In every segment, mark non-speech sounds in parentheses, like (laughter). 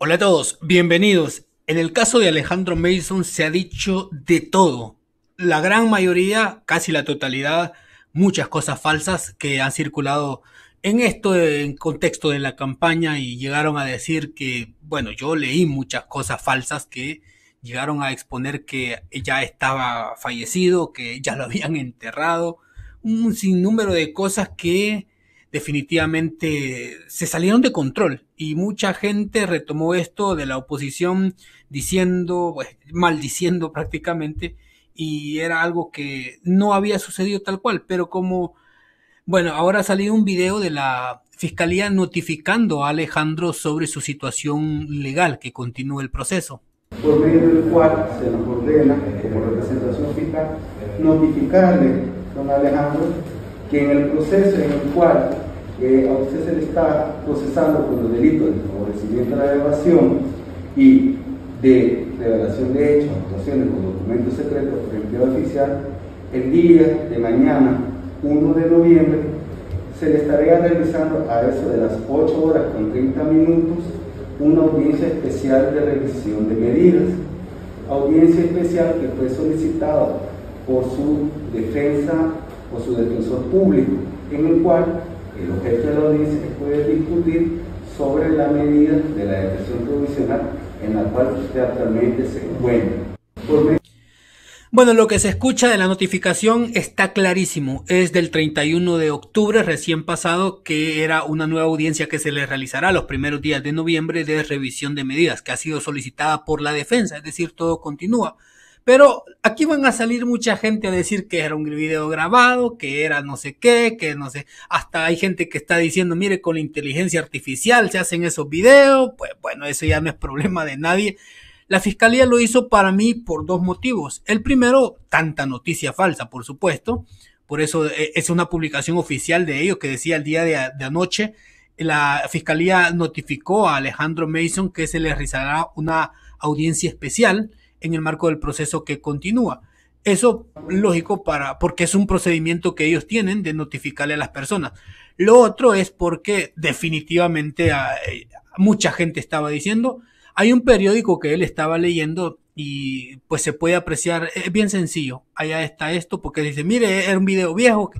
Hola a todos, bienvenidos. En el caso de Alejandro Mason se ha dicho de todo. La gran mayoría, casi la totalidad, muchas cosas falsas que han circulado en esto, en contexto de la campaña y llegaron a decir que, bueno, yo leí muchas cosas falsas que llegaron a exponer que ya estaba fallecido, que ya lo habían enterrado, un sinnúmero de cosas que definitivamente se salieron de control y mucha gente retomó esto de la oposición diciendo, pues, maldiciendo (laughs) prácticamente y era algo que no había sucedido tal cual, pero como, bueno, ahora salió un video de la Fiscalía notificando a Alejandro sobre su situación legal, que continúa el proceso. Por medio del cual se nos ordena, como representación fiscal, notificarle Alejandro que en el proceso en el cual eh, a usted se le está procesando por los delitos de favorecimiento a la evasión y de revelación de hechos, actuaciones con documentos secretos por empleo oficial, el día de mañana, 1 de noviembre, se le estaría realizando a eso de las 8 horas con 30 minutos una audiencia especial de revisión de medidas, audiencia especial que fue solicitada por su defensa o su defensor público, en el cual el objeto de la audiencia puede discutir sobre la medida de la detención provisional en la cual usted actualmente se encuentra. bueno, lo que se escucha de la notificación está clarísimo. Es del 31 de octubre recién pasado, que era una nueva audiencia que se le realizará los primeros días de noviembre de revisión de medidas, que ha sido solicitada por la defensa, es decir, todo continúa. Pero aquí van a salir mucha gente a decir que era un video grabado, que era no sé qué, que no sé. Hasta hay gente que está diciendo, mire, con la inteligencia artificial se hacen esos videos. Pues bueno, eso ya no es problema de nadie. La fiscalía lo hizo para mí por dos motivos. El primero, tanta noticia falsa, por supuesto. Por eso eh, es una publicación oficial de ellos que decía el día de, anoche. La fiscalía notificó a Alejandro Mason que se le realizará una audiencia especial en el marco del proceso que continúa. Eso lógico para porque es un procedimiento que ellos tienen de notificarle a las personas. Lo otro es porque definitivamente ah, eh, mucha gente estaba diciendo, hay un periódico que él estaba leyendo y pues se puede apreciar, eh, es bien sencillo, allá está esto porque dice, mire, era un video viejo,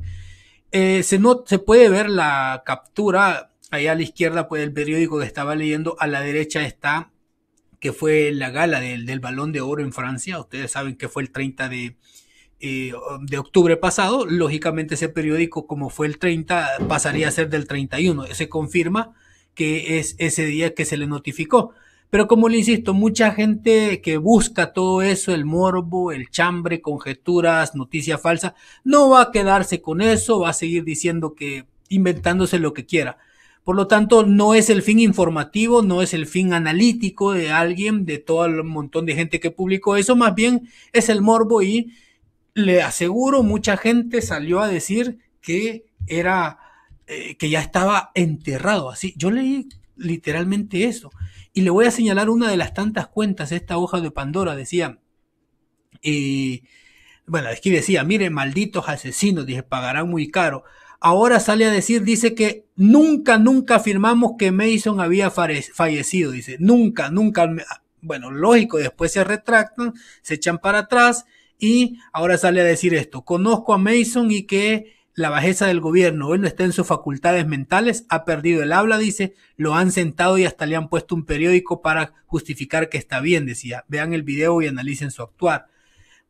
eh, se, no, se puede ver la captura, allá a la izquierda pues el periódico que estaba leyendo, a la derecha está que fue la gala del, Balón de Oro en Francia, ustedes saben que fue el 30 de, eh, de octubre pasado, lógicamente ese periódico como fue el 30 pasaría a ser del 31, se confirma que es ese día que se le notificó. Pero como le insisto, mucha gente que busca todo eso, el morbo, el chambre, conjeturas, noticias falsas, no va a quedarse con eso, va a seguir diciendo que inventándose lo que quiera. Por lo tanto, no es el fin informativo, no es el fin analítico de alguien, de todo el montón de gente que publicó eso, más bien es el morbo y le aseguro mucha gente salió a decir que era, eh, que ya estaba enterrado. Así, yo leí literalmente eso. Y le voy a señalar una de las tantas cuentas, esta hoja de Pandora, decía, y eh, bueno, aquí decía, mire, malditos asesinos, dije, pagarán muy caro ahora sale a decir, dice que nunca, nunca afirmamos que Mason había fallecido, dice, nunca, nunca, ah, bueno, lógico, después se retractan, se echan para atrás y ahora sale a decir esto, conozco a Mason y que la bajeza del gobierno, él no está en sus facultades mentales, ha perdido el habla, dice, lo han sentado y hasta le han puesto un periódico para justificar que está bien, decía, vean el video y analicen su actuar.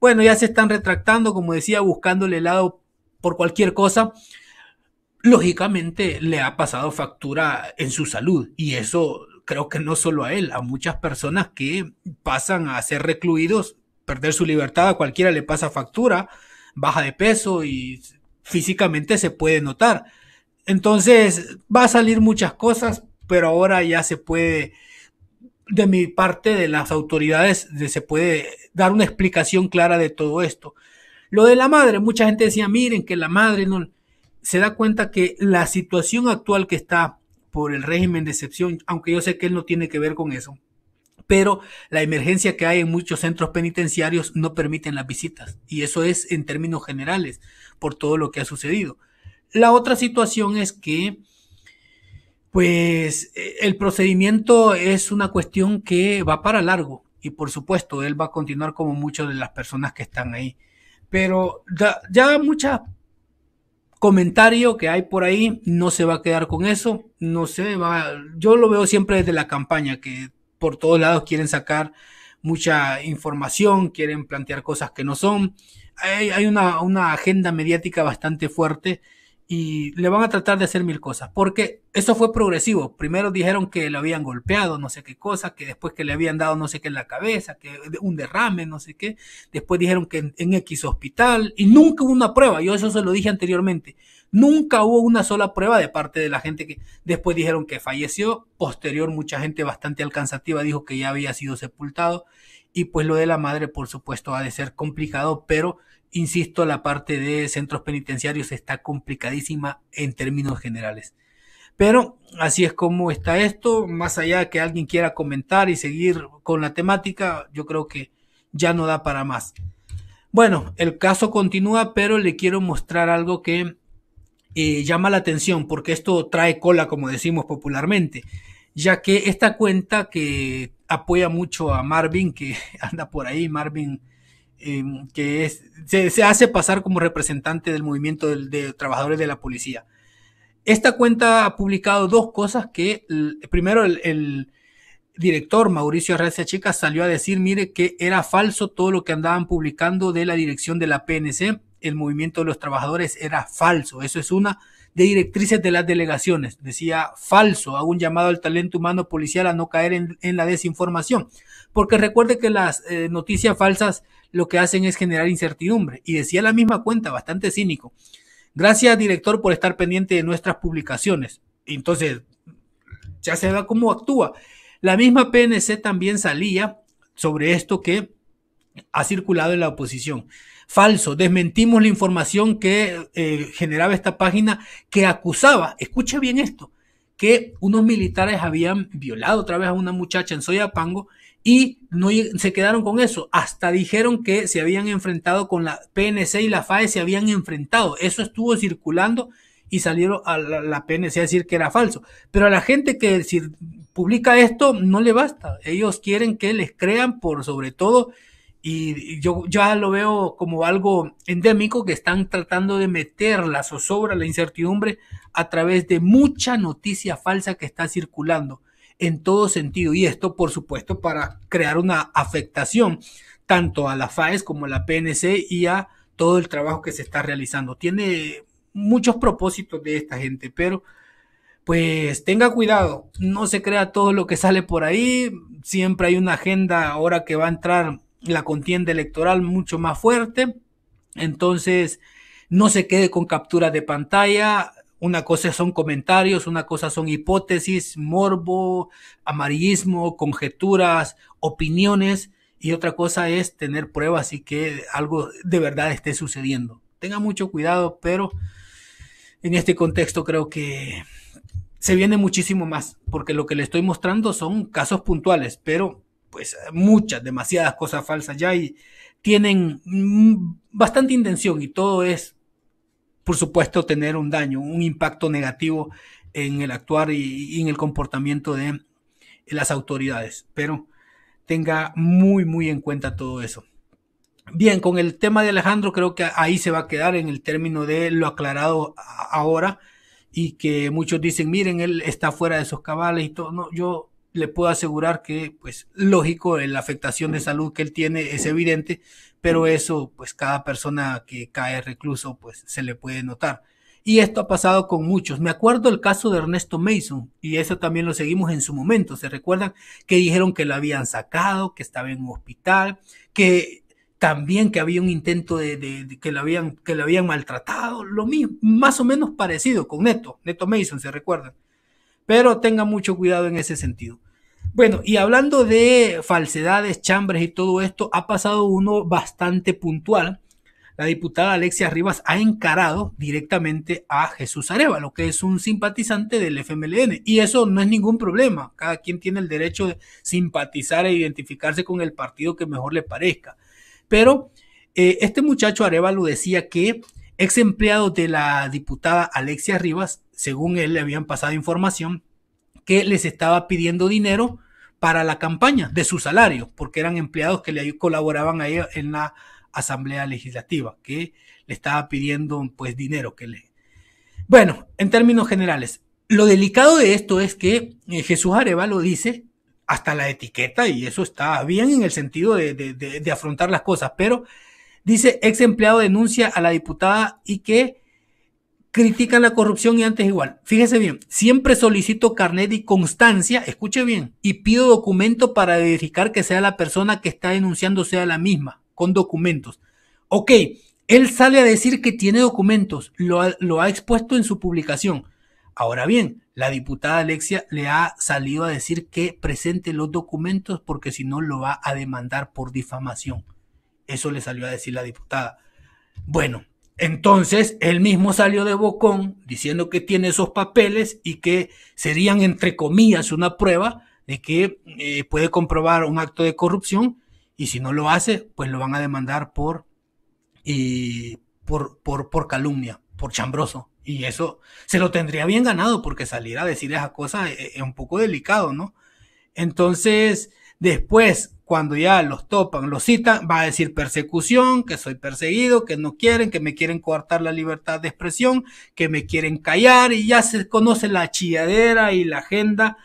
Bueno, ya se están retractando, como decía, buscándole el lado por cualquier cosa, lógicamente le ha pasado factura en su salud y eso creo que no solo a él, a muchas personas que pasan a ser recluidos, perder su libertad, a cualquiera le pasa factura, baja de peso y físicamente se puede notar. Entonces va a salir muchas cosas, pero ahora ya se puede, de mi parte, de las autoridades, se puede dar una explicación clara de todo esto. Lo de la madre, mucha gente decía, miren que la madre no se da cuenta que la situación actual que está por el régimen de excepción, aunque yo sé que él no tiene que ver con eso, pero la emergencia que hay en muchos centros penitenciarios no permiten las visitas, y eso es en términos generales por todo lo que ha sucedido. La otra situación es que, pues, el procedimiento es una cuestión que va para largo, y por supuesto, él va a continuar como muchas de las personas que están ahí. Pero ya, ya muchas comentario que hay por ahí, no se va a quedar con eso, no sé, va, yo lo veo siempre desde la campaña, que por todos lados quieren sacar mucha información, quieren plantear cosas que no son, hay, hay una, una agenda mediática bastante fuerte y le van a tratar de hacer mil cosas, porque eso fue progresivo. Primero dijeron que le habían golpeado, no sé qué cosa, que después que le habían dado no sé qué en la cabeza, que un derrame, no sé qué. Después dijeron que en, en X hospital y nunca hubo una prueba. Yo eso se lo dije anteriormente. Nunca hubo una sola prueba de parte de la gente que después dijeron que falleció. Posterior, mucha gente bastante alcanzativa dijo que ya había sido sepultado. Y pues lo de la madre, por supuesto, ha de ser complicado, pero insisto, la parte de centros penitenciarios está complicadísima en términos generales. Pero así es como está esto. Más allá de que alguien quiera comentar y seguir con la temática, yo creo que ya no da para más. Bueno, el caso continúa, pero le quiero mostrar algo que eh, llama la atención, porque esto trae cola, como decimos popularmente, ya que esta cuenta que apoya mucho a Marvin, que (laughs) anda por ahí, Marvin Em, que se, hace pasar como representante del movimiento de, trabajadores de la policía. Esta cuenta ha publicado dos cosas que, primero, el, director Mauricio Reza Chica salió a decir, mire, que era falso todo lo que andaban publicando de la dirección de la PNC, el movimiento de los trabajadores era falso, eso es una de directrices de las delegaciones. Decía falso, hago un llamado al talento humano policial a no caer en, la desinformación. Porque recuerde que las eh, noticias falsas lo que hacen es generar incertidumbre. Y decía la misma cuenta, bastante cínico. Gracias, director, por estar pendiente de nuestras publicaciones. Entonces, ya se ve cómo actúa. La misma PNC también salía sobre esto que ha circulado en la oposición. Falso, desmentimos la información que eh, generaba esta página que acusaba, escucha bien esto, que unos militares habían violado otra vez a una muchacha en Soyapango y no se quedaron con eso. Hasta dijeron que se habían enfrentado con la PNC y la FAE se habían enfrentado. Eso estuvo circulando y salieron a la, PNC a decir que era falso. Pero a la gente que publica esto no le basta. Ellos quieren que les crean por sobre todo y yo ya lo veo como algo endémico que están tratando de meter la zozobra, la incertidumbre a través de mucha noticia falsa que está circulando en todo sentido y esto, por supuesto, para crear una afectación tanto a la FAES como a la PNC y a todo el trabajo que se está realizando. Tiene muchos propósitos de esta gente, pero pues tenga cuidado, no se crea todo lo que sale por ahí, siempre hay una agenda ahora que va a entrar la contienda electoral mucho más fuerte, entonces no se quede con captura de pantalla, una cosa son comentarios, una cosa son hipótesis, morbo, amarillismo, conjeturas, opiniones, y otra cosa es tener pruebas y que algo de verdad esté sucediendo. Tenga mucho cuidado, pero en este contexto creo que se viene muchísimo más, porque lo que le estoy mostrando son casos puntuales, pero pues muchas, demasiadas cosas falsas ya y tienen mm, bastante intención y todo es por supuesto, tener un daño, un impacto negativo en el actuar y, en el comportamiento de las autoridades. Pero tenga muy, muy en cuenta todo eso. Bien, con el tema de Alejandro, creo que ahí se va a quedar en el término de lo aclarado ahora y que muchos dicen, miren, él está fuera de sus cabales y todo. No, yo le puedo asegurar que, pues, lógico, la afectación de salud que él tiene es evidente, pero eso, pues, cada persona que cae recluso, pues, se le puede notar. Y esto ha pasado con muchos. Me acuerdo el caso de Ernesto Mason, y eso también lo seguimos en su momento. ¿Se recuerdan que dijeron que lo habían sacado, que estaba en un hospital, que también que había un intento de, que lo habían que lo habían maltratado, lo mismo, más o menos parecido con Neto, Neto Mason, se recuerdan. Pero tenga mucho cuidado en ese sentido. Bueno, y hablando de falsedades, chambres y todo esto, ha pasado uno bastante puntual. La diputada Alexia Rivas ha encarado directamente a Jesús Arevalo, que es un simpatizante del FMLN. Y eso no es ningún problema. Cada quien tiene el derecho de simpatizar e identificarse con el partido que mejor le parezca. Pero eh, este muchacho Arevalo decía que Ex empleado de la diputada Alexia Rivas, según él le habían pasado información que les estaba pidiendo dinero para la campaña de su salario, porque eran empleados que le colaboraban ahí en la asamblea legislativa, que le estaba pidiendo pues dinero que le... Bueno, en términos generales, lo delicado de esto es que eh, Jesús lo dice hasta la etiqueta y eso está bien en el sentido de afrontar las cosas, pero Dice, ex empleado denuncia a la diputada y que critican la corrupción y antes igual. Fíjese bien, siempre solicito carnet y constancia, escuche bien, y pido documento para verificar que sea la persona que está denunciando sea la misma, con documentos. Ok, él sale a decir que tiene documentos, lo lo ha expuesto en su publicación. Ahora bien, la diputada Alexia le ha salido a decir que presente los documentos porque si no lo va a demandar por difamación. Eso le salió a decir la diputada. Bueno, entonces él mismo salió de Bocón diciendo que tiene esos papeles y que serían, entre comillas, una prueba de que eh, puede comprobar un acto de corrupción y si no lo hace, pues lo van a demandar por, y eh, por, por, por calumnia, por chambroso. Y eso se lo tendría bien ganado porque salir a decir esa cosa eh, es un poco delicado, ¿no? Entonces, Después, cuando ya los topan, los citan, va a decir persecución, que soy perseguido, que no quieren, que me quieren coartar la libertad de expresión, que me quieren callar y ya se conoce la chilladera y la agenda.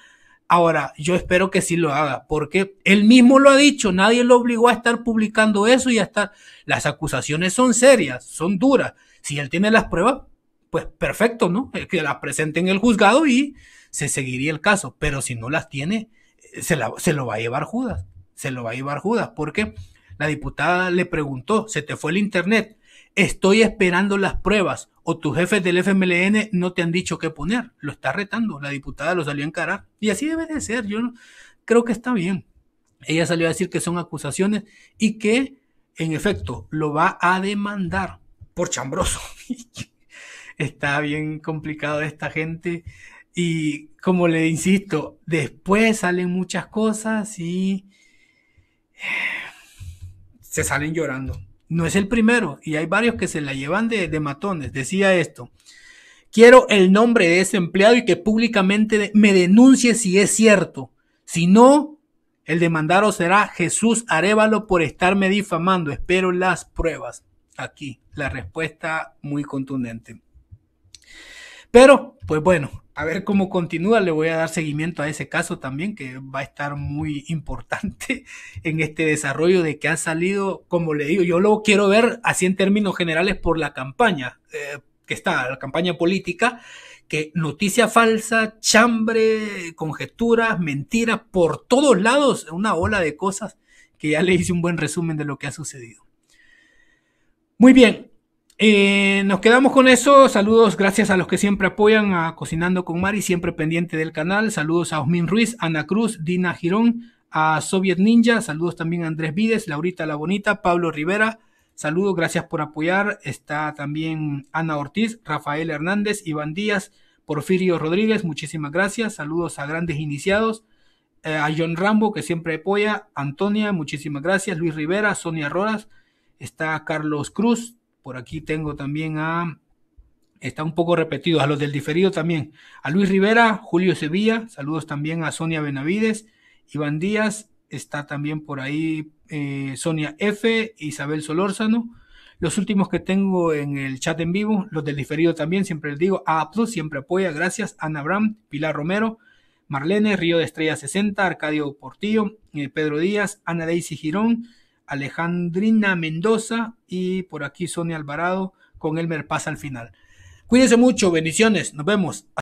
Ahora, yo espero que sí lo haga, porque él mismo lo ha dicho, nadie lo obligó a estar publicando eso y a Las acusaciones son serias, son duras. Si él tiene las pruebas, pues perfecto, ¿no? Que las presente en el juzgado y se seguiría el caso, pero si no las tiene, se, lo va a llevar Judas. Se lo va a llevar Judas porque la diputada le preguntó, se te fue el internet, estoy esperando las pruebas o tus jefes del FMLN no te han dicho qué poner. Lo está retando, la diputada lo salió a encarar. Y así debe de ser, yo creo que está bien. Ella salió a decir que son acusaciones y que, en efecto, lo va a demandar por chambroso. (laughs) está bien complicado esta gente. Y como le insisto, después salen muchas cosas y (sighs) se salen llorando. No es el primero y hay varios que se la llevan de, matones. Decía esto. Quiero el nombre de ese empleado y que públicamente me denuncie si es cierto. Si no, el demandado será Jesús Arevalo por estarme difamando. Espero las pruebas. Aquí, la respuesta muy contundente. Pero, pues bueno, a ver cómo continúa. Le voy a dar seguimiento a ese caso también, que va a estar muy (laughs) importante en este desarrollo de que ha salido, como le digo, yo lo quiero ver así en términos generales por la campaña eh, que está, la campaña política, que noticia falsa, chambre, conjeturas, mentiras, por todos lados, una ola de cosas que ya le hice un buen resumen de lo que ha sucedido. Muy bien, eh, nos quedamos con eso. Saludos, gracias a los que siempre apoyan a Cocinando con Mari, siempre pendiente del canal. Saludos a Osmin Ruiz, Ana Cruz, Dina Girón, a Soviet Ninja. Saludos también a Andrés Vides, Laurita La Bonita, Pablo Rivera. Saludos, gracias por apoyar. Está también Ana Ortiz, Rafael Hernández, Iván Díaz, Porfirio Rodríguez. Muchísimas gracias. Saludos a Grandes Iniciados, eh, a John Rambo, que siempre apoya. Antonia, muchísimas gracias. Luis Rivera, Sonia Roras Está Carlos Cruz, por aquí tengo también a. Está un poco repetido, a los del diferido también. A Luis Rivera, Julio Sevilla, saludos también a Sonia Benavides, Iván Díaz, está también por ahí eh, Sonia F, Isabel Solórzano. Los últimos que tengo en el chat en vivo, los del diferido también, siempre les digo, a Plus siempre apoya, gracias, Ana Bram, Pilar Romero, Marlene, Río de Estrella 60, Arcadio Portillo, eh, Pedro Díaz, Ana Daisy Girón, Alejandrina Mendoza y por aquí Sonia Alvarado con Elmer Paz al final. Cuídense mucho, bendiciones, nos vemos.